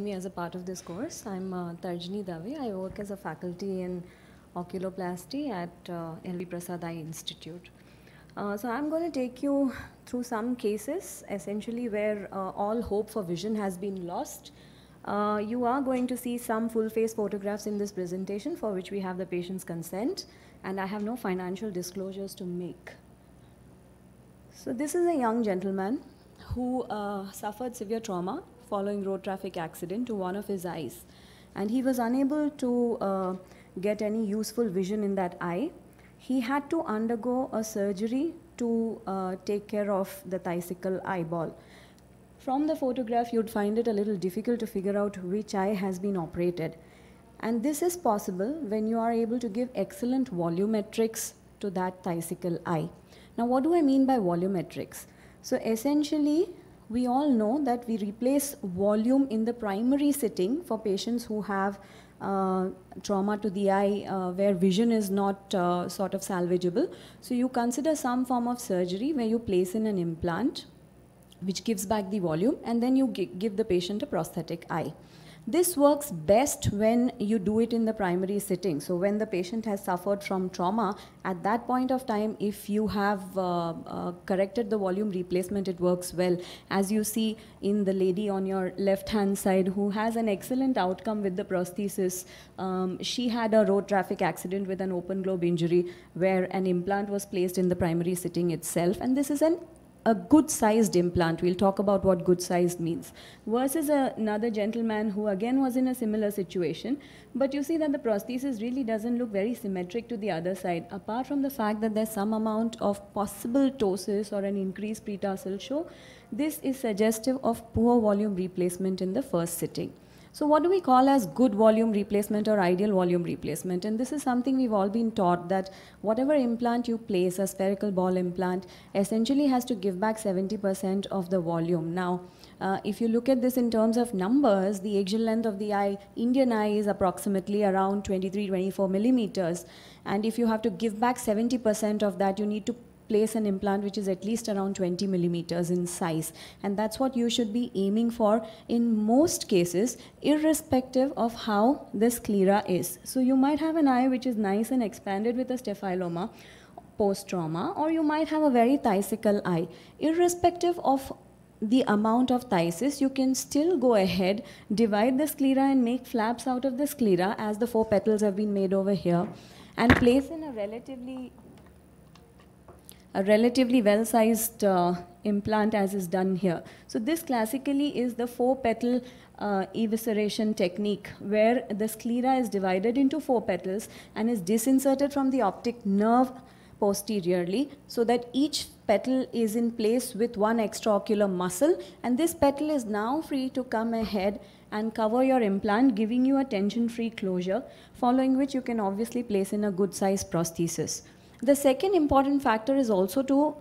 Me as a part of this course, I'm uh, Tarjini Dave. I work as a faculty in oculoplasty at uh, LV Prasad Eye Institute. Uh, so I'm going to take you through some cases, essentially where uh, all hope for vision has been lost. Uh, you are going to see some full face photographs in this presentation for which we have the patient's consent and I have no financial disclosures to make. So this is a young gentleman who uh, suffered severe trauma following road traffic accident to one of his eyes. And he was unable to uh, get any useful vision in that eye. He had to undergo a surgery to uh, take care of the thysical eyeball. From the photograph, you'd find it a little difficult to figure out which eye has been operated. And this is possible when you are able to give excellent volumetrics to that thysical eye. Now, what do I mean by volumetrics? So essentially, we all know that we replace volume in the primary sitting for patients who have uh, trauma to the eye uh, where vision is not uh, sort of salvageable. So you consider some form of surgery where you place in an implant which gives back the volume and then you give the patient a prosthetic eye. This works best when you do it in the primary sitting. So when the patient has suffered from trauma, at that point of time, if you have uh, uh, corrected the volume replacement, it works well. As you see in the lady on your left-hand side who has an excellent outcome with the prosthesis, um, she had a road traffic accident with an open globe injury where an implant was placed in the primary sitting itself. And this is an a good sized implant, we'll talk about what good sized means, versus a, another gentleman who again was in a similar situation. But you see that the prosthesis really doesn't look very symmetric to the other side, apart from the fact that there's some amount of possible ptosis or an increased pretarsal show. This is suggestive of poor volume replacement in the first sitting. So what do we call as good volume replacement or ideal volume replacement? And this is something we've all been taught that whatever implant you place, a spherical ball implant, essentially has to give back 70% of the volume. Now, uh, if you look at this in terms of numbers, the axial length of the eye, Indian eye is approximately around 23, 24 millimeters. And if you have to give back 70% of that, you need to place an implant which is at least around 20 millimeters in size. And that's what you should be aiming for in most cases, irrespective of how this sclera is. So you might have an eye which is nice and expanded with a staphyloma, post-trauma or you might have a very thysical eye. Irrespective of the amount of thysis, you can still go ahead, divide the sclera and make flaps out of the sclera as the four petals have been made over here and place in a relatively a relatively well-sized uh, implant as is done here. So this classically is the four-petal uh, evisceration technique where the sclera is divided into four petals and is disinserted from the optic nerve posteriorly so that each petal is in place with one extraocular muscle and this petal is now free to come ahead and cover your implant giving you a tension free closure following which you can obviously place in a good size prosthesis. The second important factor is also to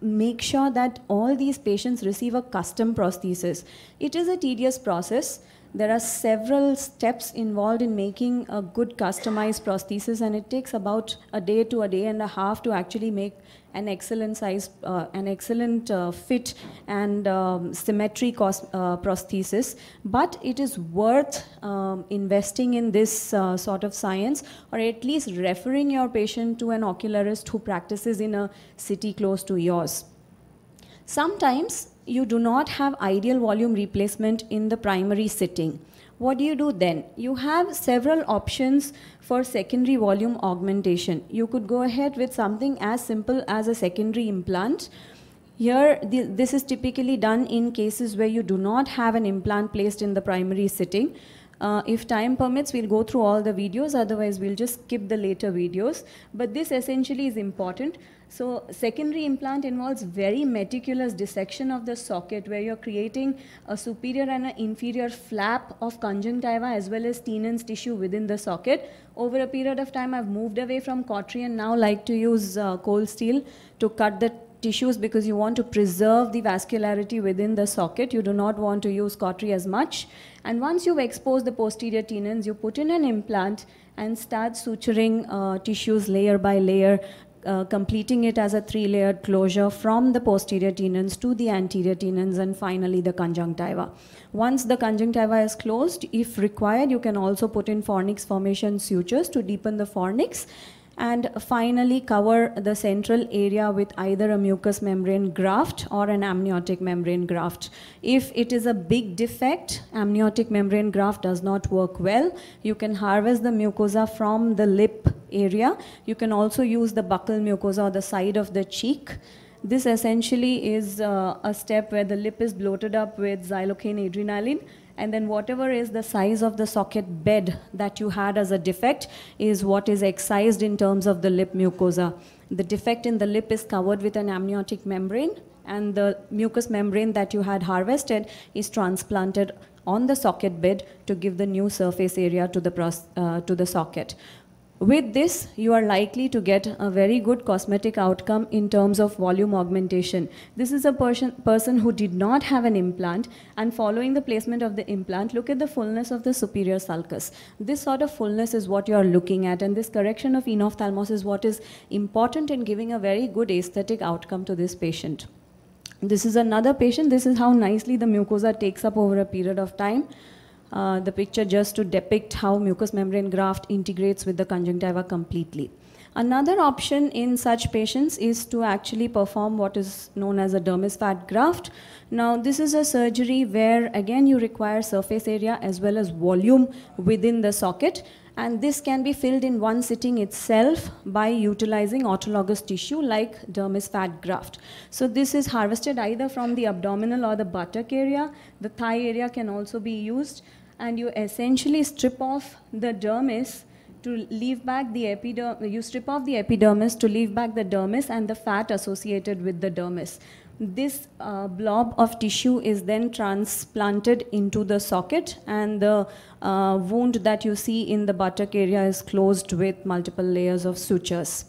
make sure that all these patients receive a custom prosthesis. It is a tedious process there are several steps involved in making a good customized prosthesis and it takes about a day to a day and a half to actually make an excellent size uh, an excellent uh, fit and um, symmetry cost, uh, prosthesis but it is worth um, investing in this uh, sort of science or at least referring your patient to an ocularist who practices in a city close to yours sometimes you do not have ideal volume replacement in the primary sitting. What do you do then? You have several options for secondary volume augmentation. You could go ahead with something as simple as a secondary implant. Here, this is typically done in cases where you do not have an implant placed in the primary sitting. Uh, if time permits, we'll go through all the videos, otherwise we'll just skip the later videos. But this essentially is important. So secondary implant involves very meticulous dissection of the socket where you're creating a superior and an inferior flap of conjunctiva as well as tenons tissue within the socket. Over a period of time, I've moved away from cautery and now like to use uh, cold steel to cut the tissues because you want to preserve the vascularity within the socket. You do not want to use cautery as much. And once you've exposed the posterior tenons, you put in an implant and start suturing uh, tissues layer by layer, uh, completing it as a three-layered closure from the posterior tenons to the anterior tenons and finally the conjunctiva. Once the conjunctiva is closed, if required, you can also put in fornix formation sutures to deepen the fornix and finally cover the central area with either a mucous membrane graft or an amniotic membrane graft. If it is a big defect, amniotic membrane graft does not work well. You can harvest the mucosa from the lip area. You can also use the buccal mucosa or the side of the cheek. This essentially is uh, a step where the lip is bloated up with xylocaine adrenaline and then whatever is the size of the socket bed that you had as a defect is what is excised in terms of the lip mucosa. The defect in the lip is covered with an amniotic membrane and the mucous membrane that you had harvested is transplanted on the socket bed to give the new surface area to the, uh, to the socket. With this, you are likely to get a very good cosmetic outcome in terms of volume augmentation. This is a person, person who did not have an implant and following the placement of the implant, look at the fullness of the superior sulcus. This sort of fullness is what you are looking at and this correction of enophthalmos is what is important in giving a very good aesthetic outcome to this patient. This is another patient. This is how nicely the mucosa takes up over a period of time. Uh, the picture just to depict how mucous membrane graft integrates with the conjunctiva completely. Another option in such patients is to actually perform what is known as a dermis fat graft. Now, this is a surgery where again you require surface area as well as volume within the socket and this can be filled in one sitting itself by utilizing autologous tissue like dermis fat graft. So this is harvested either from the abdominal or the buttock area. The thigh area can also be used and you essentially strip off the dermis to leave back the epidermis, you strip off the epidermis to leave back the dermis and the fat associated with the dermis. This uh, blob of tissue is then transplanted into the socket and the uh, wound that you see in the buttock area is closed with multiple layers of sutures.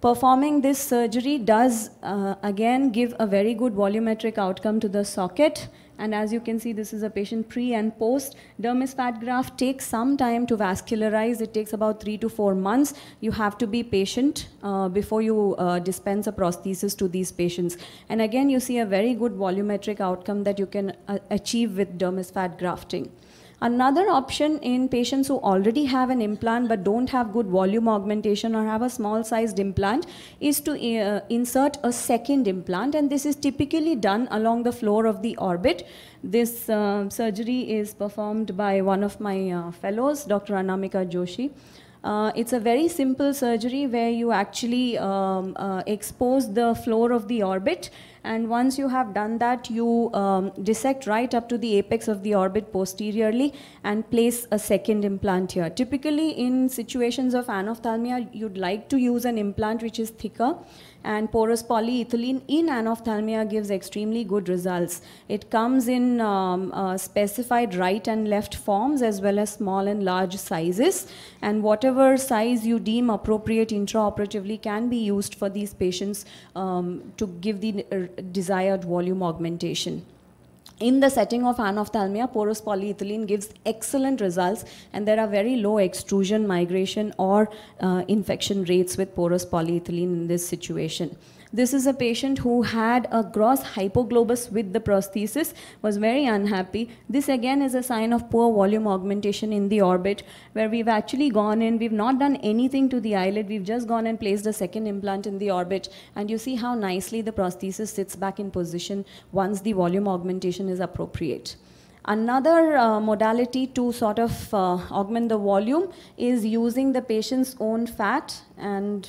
Performing this surgery does uh, again give a very good volumetric outcome to the socket and as you can see, this is a patient pre and post. Dermis fat graft takes some time to vascularize. It takes about three to four months. You have to be patient uh, before you uh, dispense a prosthesis to these patients. And again, you see a very good volumetric outcome that you can uh, achieve with dermis fat grafting. Another option in patients who already have an implant but don't have good volume augmentation or have a small sized implant is to uh, insert a second implant and this is typically done along the floor of the orbit. This uh, surgery is performed by one of my uh, fellows, Dr. Anamika Joshi. Uh, it's a very simple surgery where you actually um, uh, expose the floor of the orbit and once you have done that you um, dissect right up to the apex of the orbit posteriorly and place a second implant here. Typically in situations of anophthalmia you'd like to use an implant which is thicker and porous polyethylene in anophthalmia gives extremely good results. It comes in um, uh, specified right and left forms as well as small and large sizes and whatever size you deem appropriate intraoperatively can be used for these patients um, to give the uh, desired volume augmentation. In the setting of anophthalmia, porous polyethylene gives excellent results and there are very low extrusion, migration or uh, infection rates with porous polyethylene in this situation. This is a patient who had a gross hypoglobus with the prosthesis, was very unhappy. This again is a sign of poor volume augmentation in the orbit where we've actually gone in, we've not done anything to the eyelid, we've just gone and placed a second implant in the orbit and you see how nicely the prosthesis sits back in position once the volume augmentation is appropriate. Another uh, modality to sort of uh, augment the volume is using the patient's own fat and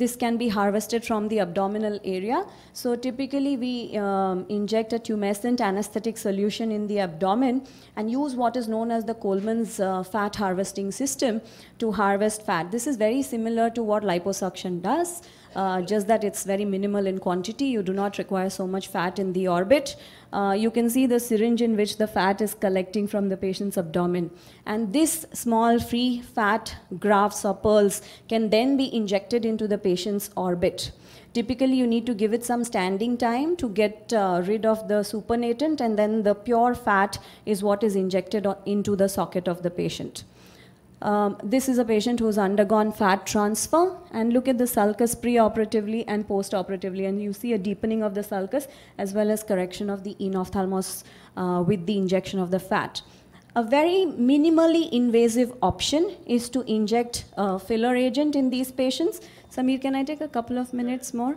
this can be harvested from the abdominal area. So typically we um, inject a tumescent anesthetic solution in the abdomen and use what is known as the Coleman's uh, fat harvesting system to harvest fat. This is very similar to what liposuction does. Uh, just that it's very minimal in quantity. You do not require so much fat in the orbit. Uh, you can see the syringe in which the fat is collecting from the patient's abdomen. And this small free fat grafts or pearls can then be injected into the patient's orbit. Typically, you need to give it some standing time to get uh, rid of the supernatant and then the pure fat is what is injected into the socket of the patient. Um, this is a patient who's undergone fat transfer, and look at the sulcus preoperatively and postoperatively, and you see a deepening of the sulcus as well as correction of the enophthalmos uh, with the injection of the fat. A very minimally invasive option is to inject a filler agent in these patients. Samir, can I take a couple of minutes more?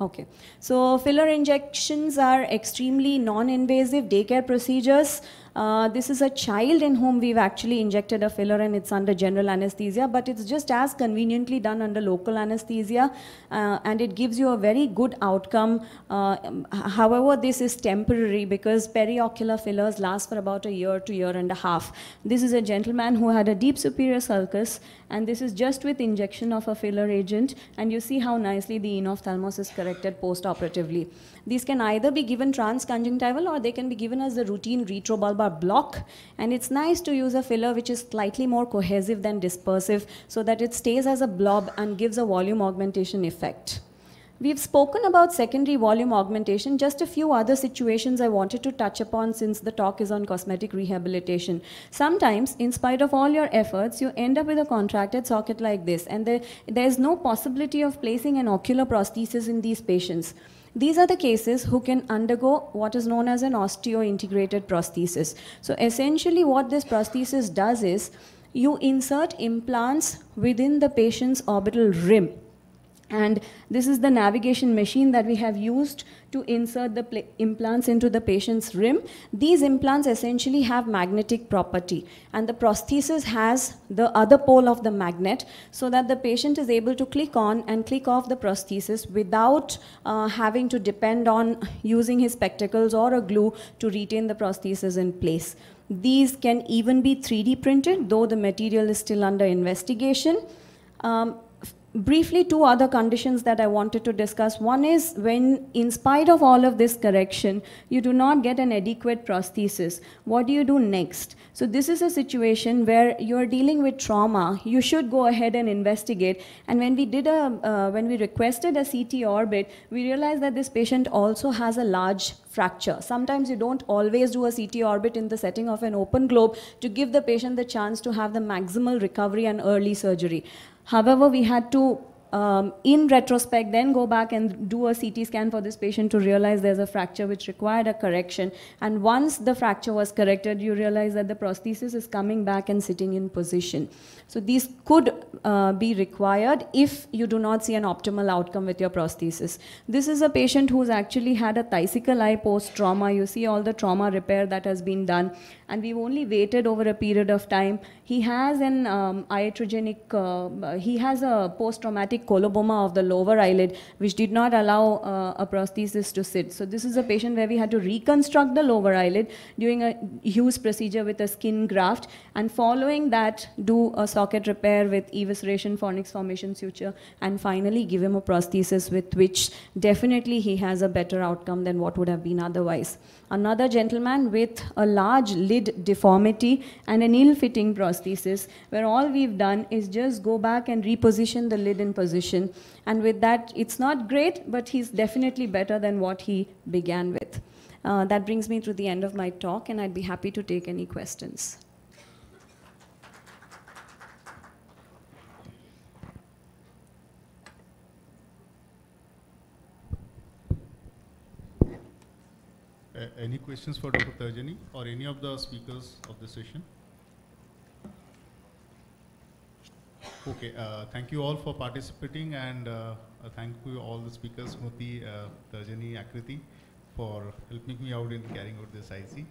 Okay. So filler injections are extremely non-invasive daycare procedures. Uh, this is a child in whom we've actually injected a filler and it's under general anesthesia, but it's just as conveniently done under local anesthesia uh, and it gives you a very good outcome. Uh, um, however, this is temporary because periocular fillers last for about a year to year and a half. This is a gentleman who had a deep superior sulcus and this is just with injection of a filler agent and you see how nicely the enophthalmos is corrected post-operatively. These can either be given transconjunctival or they can be given as a routine retrobulbar rubber block. And it's nice to use a filler which is slightly more cohesive than dispersive so that it stays as a blob and gives a volume augmentation effect. We've spoken about secondary volume augmentation, just a few other situations I wanted to touch upon since the talk is on cosmetic rehabilitation. Sometimes, in spite of all your efforts, you end up with a contracted socket like this, and there, there's no possibility of placing an ocular prosthesis in these patients. These are the cases who can undergo what is known as an osteo-integrated prosthesis. So essentially what this prosthesis does is you insert implants within the patient's orbital rim and this is the navigation machine that we have used to insert the implants into the patient's rim. These implants essentially have magnetic property and the prosthesis has the other pole of the magnet so that the patient is able to click on and click off the prosthesis without uh, having to depend on using his spectacles or a glue to retain the prosthesis in place. These can even be 3D printed though the material is still under investigation. Um, briefly two other conditions that I wanted to discuss. One is when, in spite of all of this correction, you do not get an adequate prosthesis, what do you do next? So this is a situation where you're dealing with trauma. You should go ahead and investigate. And when we did a, uh, when we requested a CT orbit, we realized that this patient also has a large fracture. Sometimes you don't always do a CT orbit in the setting of an open globe to give the patient the chance to have the maximal recovery and early surgery. However, we had to um, in retrospect, then go back and do a CT scan for this patient to realize there's a fracture which required a correction. And once the fracture was corrected, you realize that the prosthesis is coming back and sitting in position. So these could uh, be required if you do not see an optimal outcome with your prosthesis. This is a patient who's actually had a thysical eye post-trauma. You see all the trauma repair that has been done. And we've only waited over a period of time. He has an um, iatrogenic, uh, he has a post-traumatic coloboma of the lower eyelid, which did not allow uh, a prosthesis to sit. So this is a patient where we had to reconstruct the lower eyelid during a Hughes procedure with a skin graft, and following that, do a socket repair with evisceration, fornix formation suture, and finally give him a prosthesis with which definitely he has a better outcome than what would have been otherwise. Another gentleman with a large lid deformity and an ill-fitting prosthesis, where all we've done is just go back and reposition the lid in position position. And with that, it's not great, but he's definitely better than what he began with. Uh, that brings me to the end of my talk, and I'd be happy to take any questions. any questions for Dr. Tajani or any of the speakers of the session? Okay, uh, thank you all for participating and uh, uh thank you all the speakers, Moti, uh, Tarjani, Akriti for helping me out in carrying out this IC.